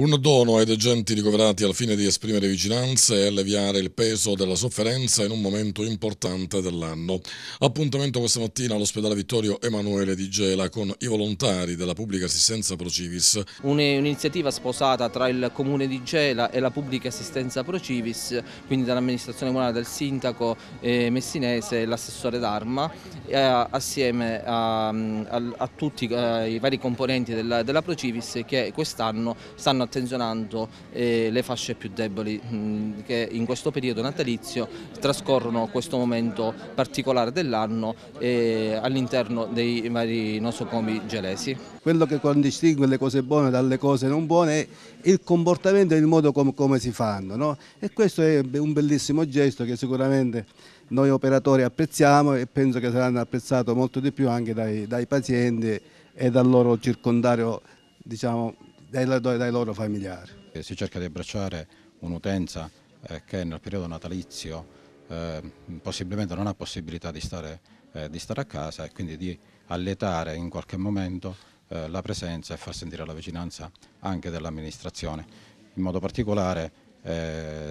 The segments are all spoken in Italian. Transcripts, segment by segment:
Un dono ai degenti ricoverati al fine di esprimere vicinanza e alleviare il peso della sofferenza in un momento importante dell'anno. Appuntamento questa mattina all'ospedale Vittorio Emanuele di Gela con i volontari della pubblica assistenza Procivis. Un'iniziativa sposata tra il comune di Gela e la pubblica assistenza Procivis, quindi dall'amministrazione comunale del sindaco eh, messinese e l'assessore d'arma, assieme a, a, a tutti eh, i vari componenti della, della Procivis che quest'anno stanno attenzionando eh, le fasce più deboli mh, mm, che in questo periodo natalizio trascorrono questo momento particolare dell'anno eh, all'interno dei vari nosocomi gelesi. Quello che distingue le cose buone dalle cose non buone è il comportamento e il modo com come si fanno no? e questo è un bellissimo gesto che sicuramente noi operatori apprezziamo e penso che saranno apprezzato molto di più anche dai, dai pazienti e dal loro circondario diciamo, dai, dai loro familiari. Si cerca di abbracciare un'utenza eh, che nel periodo natalizio eh, possibilmente non ha possibilità di stare, eh, di stare a casa e quindi di allietare in qualche momento la presenza e far sentire la vicinanza anche dell'amministrazione. In modo particolare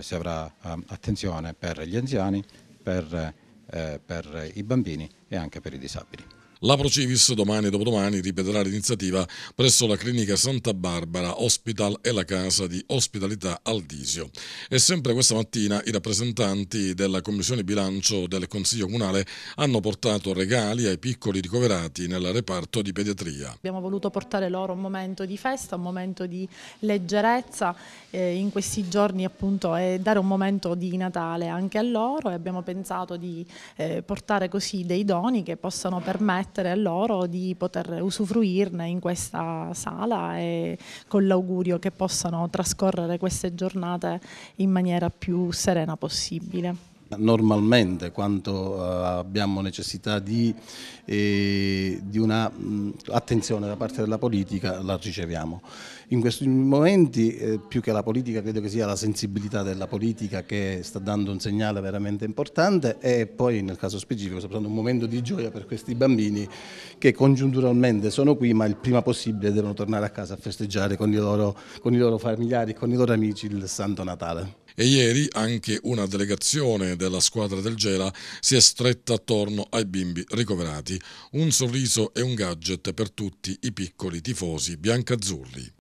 si avrà ehm, attenzione per gli anziani, per, per i bambini e anche per i disabili. La Procivis domani e dopodomani ripeterà l'iniziativa presso la clinica Santa Barbara Hospital e la casa di ospitalità Aldisio. E sempre questa mattina i rappresentanti della Commissione Bilancio del Consiglio Comunale hanno portato regali ai piccoli ricoverati nel reparto di pediatria. Abbiamo voluto portare loro un momento di festa, un momento di leggerezza eh, in questi giorni appunto e dare un momento di Natale anche a loro e abbiamo pensato di eh, portare così dei doni che possano permettere permettere a loro di poter usufruirne in questa sala e con l'augurio che possano trascorrere queste giornate in maniera più serena possibile. Normalmente quando eh, abbiamo necessità di, eh, di un'attenzione da parte della politica la riceviamo. In questi momenti eh, più che la politica credo che sia la sensibilità della politica che sta dando un segnale veramente importante e poi nel caso specifico soprattutto un momento di gioia per questi bambini che congiunturalmente sono qui ma il prima possibile devono tornare a casa a festeggiare con i loro, con i loro familiari, con i loro amici il Santo Natale. E ieri anche una delegazione della squadra del Gela si è stretta attorno ai bimbi ricoverati. Un sorriso e un gadget per tutti i piccoli tifosi biancazzurri.